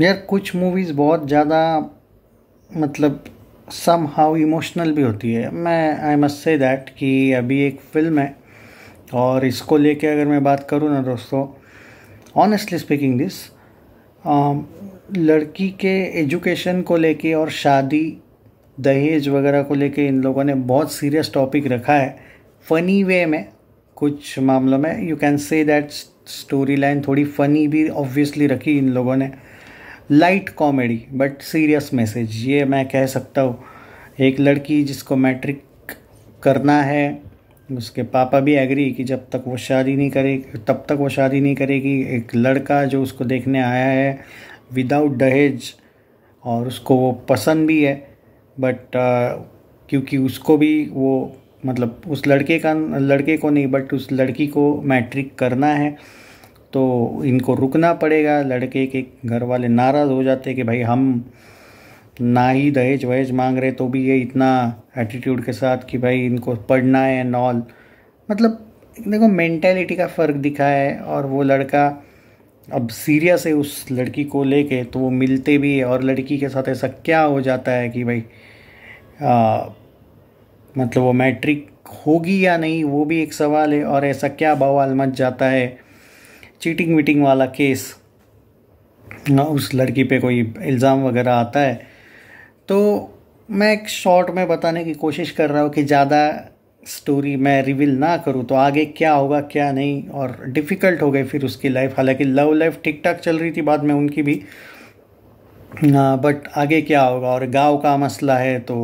यार कुछ मूवीज़ बहुत ज़्यादा मतलब सम हाउ इमोशनल भी होती है मैं आई मस्ट से दैट कि अभी एक फिल्म है और इसको लेके अगर मैं बात करूँ ना दोस्तों ऑनेस्टली स्पीकिंग दिस लड़की के एजुकेशन को लेके और शादी दहेज वगैरह को लेके इन लोगों ने बहुत सीरियस टॉपिक रखा है फ़नी वे में कुछ मामलों में you can say that story line थोड़ी फ़नी भी ऑब्वियसली रखी इन लोगों ने light comedy but serious message ये मैं कह सकता हूँ एक लड़की जिसको मैट्रिक करना है उसके पापा भी एग्री कि जब तक वो शादी नहीं करे तब तक वो शादी नहीं करेगी एक लड़का जो उसको देखने आया है विदाउट दहेज और उसको वो पसंद भी है बट uh, क्योंकि उसको भी वो मतलब उस लड़के का लड़के को नहीं बट उस लड़की को मैट्रिक करना है तो इनको रुकना पड़ेगा लड़के के घर वाले नाराज़ हो जाते कि भाई हम ना ही दहेज वहेज मांग रहे तो भी ये इतना एटीट्यूड के साथ कि भाई इनको पढ़ना है एंड ऑल मतलब देखो मेंटेलिटी का फ़र्क दिखा है और वो लड़का अब सीरियस है उस लड़की को लेके तो वो मिलते भी है और लड़की के साथ ऐसा क्या हो जाता है कि भाई आ, मतलब वो मैट्रिक होगी या नहीं वो भी एक सवाल है और ऐसा क्या बवाल मच जाता है चीटिंग वीटिंग वाला केस ना उस लड़की पे कोई इल्ज़ाम वगैरह आता है तो मैं एक शॉर्ट में बताने की कोशिश कर रहा हूँ कि ज़्यादा स्टोरी मैं रिवील ना करूँ तो आगे क्या होगा क्या नहीं और डिफ़िकल्ट हो गई फिर उसकी लाइफ हालांकि लव लाइफ ठीक ठाक चल रही थी बाद में उनकी भी आ, बट आगे क्या होगा और गांव का मसला है तो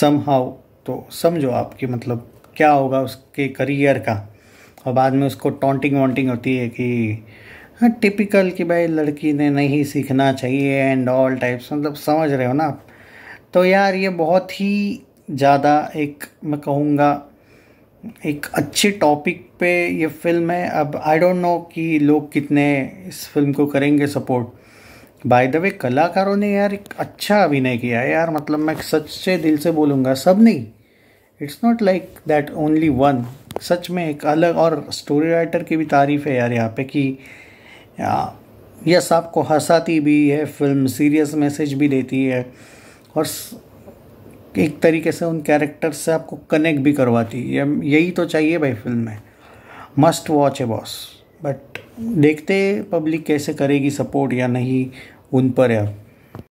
सम हाउ तो समझो आपकी मतलब क्या होगा उसके करियर का और बाद में उसको टॉन्टिंग वॉन्टिंग होती है कि हाँ टिपिकल कि भाई लड़की ने नहीं सीखना चाहिए एंड ऑल टाइप्स मतलब समझ रहे हो ना आप तो यार ये बहुत ही ज़्यादा एक मैं कहूँगा एक अच्छे टॉपिक पे ये फिल्म है अब आई डोंट नो कि लोग कितने इस फिल्म को करेंगे सपोर्ट बाय द वे कलाकारों ने यार एक अच्छा अभिनय किया है यार मतलब मैं सच्चे दिल से बोलूँगा सब नहीं it's not like that only one सच में एक अलग और स्टोरी राइटर की भी तारीफ़ है यार यहाँ पे कि यस आपको हंसाती भी है फिल्म सीरियस मैसेज भी देती है और एक तरीके से उन कैरेक्टर से आपको कनेक्ट भी करवाती है यही तो चाहिए भाई फिल्म में मस्ट वॉच है बॉस बट देखते पब्लिक कैसे करेगी सपोर्ट या नहीं उन पर है